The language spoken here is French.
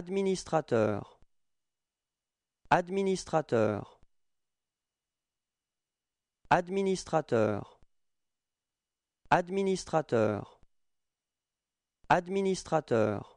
Administrateur Administrateur Administrateur Administrateur Administrateur